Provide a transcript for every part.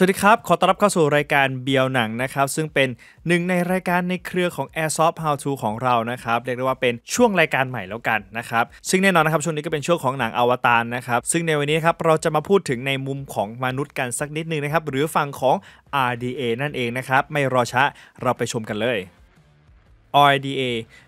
สวัสดีครับ ขอต้อนรับเข้าสู่รายการเบียวหนังนะครับ ซึ่งเป็นหนึ่งในรายการในเครือของ Airsoft How To ของเรานะครับ เรียกได้ว่าเป็นช่วงรายการใหม่แล้วกันนะครับ ซึ่งแน่นอนนะครับช่วงนี้ก็เป็นช่วงของหนังอวตารนะครับ ซึ่งในวันนี้ครับเราจะมาพูดถึงในมุมของมนุษย์กันสักนิดนึงนะครับ หรือฝั่งของ RDA นั่นเองนะครับ ไม่รอช้า เราไปชมกันเลย RDA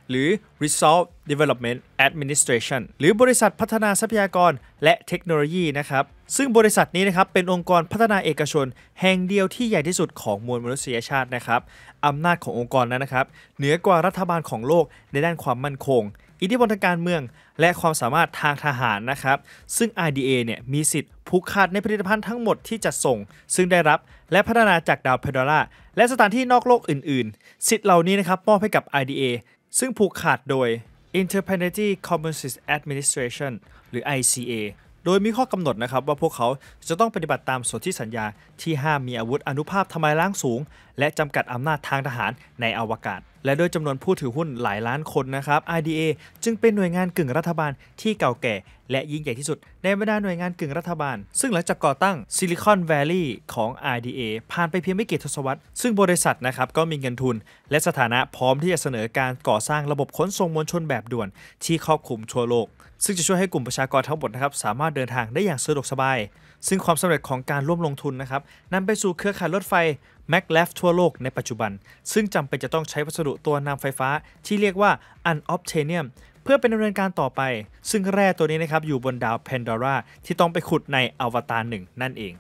หรือ Resolve Development Administration หรือบริษัทพัฒนาทรัพยากรและเทคโนโลยีนะครับ ซึ่งบริษัทนี้นะครับเป็นองค์กรพัฒนาเอกชน แห่งเดียวที่ใหญ่ที่สุดของมวลมนุษยชาตินะครับ อำนาจขององค์กรนั้นนะครับ เหนือกว่ารัฐบาลของโลกในด้านความมั่นคงอิทธิพลทางการเมืองและความสามารถทางทหารนะครับ ซึ่ง IDA เนี่ยมีสิทธิ์ผูกขาดในผลิตภัณฑ์ทั้งหมดที่จะส่ง ซึ่งได้รับและพัฒนาจากดาวเพดอร่า และสถานที่นอกโลกอื่นๆ สิทธิ์เหล่านี้นะครับมอบให้กับ IDA ซึ่งผูกขาดโดย Interplanetary c o m m e r c s Administration หรือ ICA โดยมีข้อกำหนดนะครับว่าพวกเขาจะต้องปฏิบัติตามสนธิสัญญา ที่ห้ามมีอาวุธอนุภาพทำลายล้างสูง และจำกัดอำนาจทางทหารในอวกาศและด้วยจำนวนผู้ถือหุ้นหลายล้านคนนะครับ IDA จึงเป็นหน่วยงานกึ่งรัฐบาลที่เก่าแก่ และยิ่งใหญ่ที่สุดในบรรดาหน่วยงานกึ่งรัฐบาล ซึ่งหลังจากก่อตั้ง Silicon Valley ของ IDA ผ่านไปเพียงไม่กี่ทศวรรษ ซึ่งบริษัทนะครับก็มีเงินทุน และสถานะพร้อมที่จะเสนอการก่อสร้างระบบขนส่งมวลชนแบบด่วน ที่ครอบคลุมทั่วโลก ซึ่งจะช่วยให้กลุ่มประชากรทั้งหมดนะครับสามารถเดินทางได้อย่างสะดวกสบาย ซึ่งความสำเร็จของการร่วมลงทุนนะครับนำไปสู่เครือข่ายรถไฟแมกเลฟทั่วโลกในปัจจุบัน ซึ่งจำเป็นจะต้องใช้วัสดุตัวนำไฟฟ้า ที่เรียกว่าอันออฟเทเนียมเพื่อเป็นดำเนินการต่อไป ซึ่งแร่ตัวนี้นะครับอยู่บนดาวแพนดอร่าที่ต้องไปขุดในอวตารหนึ่งนั่นเอง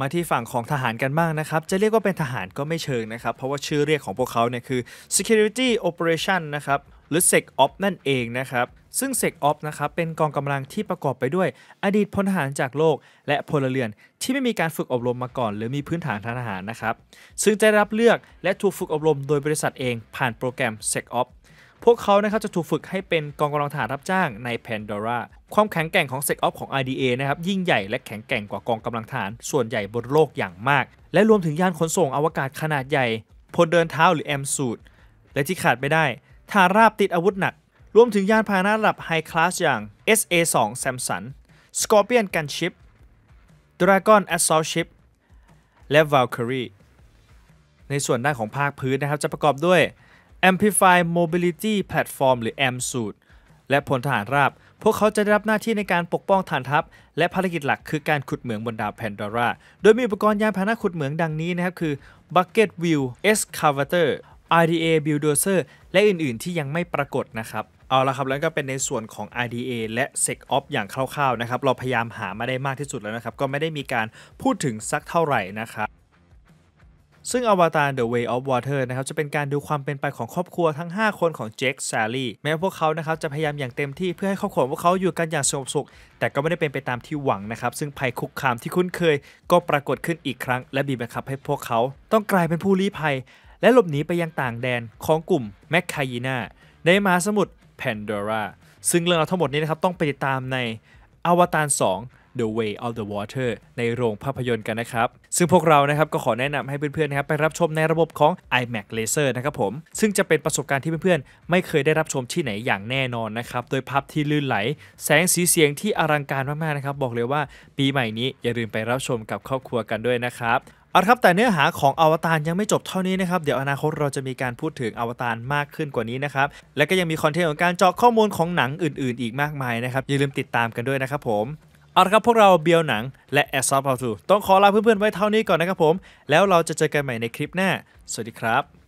มาที่ฝั่งของทหารกันบ้างนะครับ จะเรียกว่าเป็นทหารก็ไม่เชิงนะครับ เพราะว่าชื่อเรียกของพวกเขาเนี่ยคือ security operation นะครับหรือ SEC OP นั่นเองนะครับ ซึ่ง SEC OP นะครับเป็นกองกำลังที่ประกอบไปด้วย อดีตพลทหารจากโลก และพลเรือน ที่ไม่มีการฝึกอบรมมาก่อน หรือมีพื้นฐานทางทหารนะครับซึ่งจะรับเลือกและถูกฝึกอบรมโดยบริษัทเองผ่านโปรแกรม SEC OP พวกเขานะครับจะถูกฝึกให้เป็นกองกำลังทหารรับจ้างในแพนดอร่าความแข็งแกร่งของเซ็กออของ I d a นะครับยิ่งใหญ่ และแข็งแกร่งกว่ากองกำลังทหารส่วนใหญ่บนโลกอย่างมาก และรวมถึงยานขนส่งอวกาศขนาดใหญ่พลเดินเท้าหรือแอมสูดและที่ขาดไม่ได้ทาราบติดอาวุธหนัก รวมถึงยานพาหนะระดับไฮคลาสอย่าง SA2 Samson Scorpion Gunship Dragon Assault Ship และ Valkyrie ในส่วนด้านของภาคพื้นนะครับ จะประกอบด้วย Amplify Mobility Platform หรือ AMSUIT และพลทหารราบ พวกเขาจะได้รับหน้าที่ในการปกป้องฐานทัพ และภารกิจหลักคือการขุดเหมืองบนดาวแพนดอร่าโดยมีอุปกรณ์ยานพาหนะขุดเหมืองดังนี้นะครับ คือ Bucket Wheel Excavator RDA b u i l d e r และอื่นๆที่ยังไม่ปรากฏนะครับ เอาละครับ แล้วก็เป็นในส่วนของ RDA และ SecOp อย่างคร่าวๆนะครับเราพยายามหามาได้มากที่สุดแล้วนะครับ ก็ไม่ได้มีการพูดถึงสักเท่าไหร่นะครับ ซึ่งอวตาร The Way of Water นะครับจะเป็นการดูความเป็นไปของครอบครัวทั้ง 5 คนของเจคซารีแม้พวกเขานะครับจะพยายามอย่างเต็มที่เพื่อให้ครอบครัวพวกเขาอยู่กันอย่างสงบสุขแต่ก็ไม่ได้เป็นไปตามที่หวังนะครับซึ่งภัยคุกคามที่คุ้นเคย ก็ปรากฏขึ้นอีกครั้ง และบีบบังคับให้พวกเขาต้องกลายเป็นผู้ลี้ภัยและหลบหนีไปยังต่างแดนของกลุ่มแมคคายีนาในมหาสมุทรแพนดอร่าซึ่งเรื่องราวทั้งหมดนี้นะครับต้องไปติดตามในอวตาร 2 The Way of the Water ในโรงภาพยนตร์กันนะครับซึ่งพวกเรานะครับก็ขอแนะนำให้เพื่อนๆนะครับไปรับชมในระบบของ iMac Laser นะครับผมซึ่งจะเป็นประสบการณ์ที่เพื่อนๆไม่เคยได้รับชมที่ไหนอย่างแน่นอนนะครับโดยภาพที่ลื่นไหลแสงสีเสียงที่อลังการมากๆนะครับบอกเลยว่า ปีใหม่นี้อย่าลืมไปรับชมกับครอบครัวกันด้วยนะครับเอาครับแต่เนื้อหาของอวตารยังไม่จบเท่านี้นะครับเดี๋ยวอนาคตเราจะมีการพูดถึงอวตารมากขึ้นกว่านี้นะครับและก็ยังมีคอนเทนต์ของการเจาะข้อมูลของหนังอื่นๆ อีกมากมายนะครับอย่าลืมติดตามกันด้วยนะครับผมเอาละครับพวกเราเบียวหนัง และแอสซอฟต์พาวูต้องขอลาเพื่อนๆ ไว้เท่านี้ก่อนนะครับผม แล้วเราจะเจอกันใหม่ในคลิปหน้า สวัสดีครับ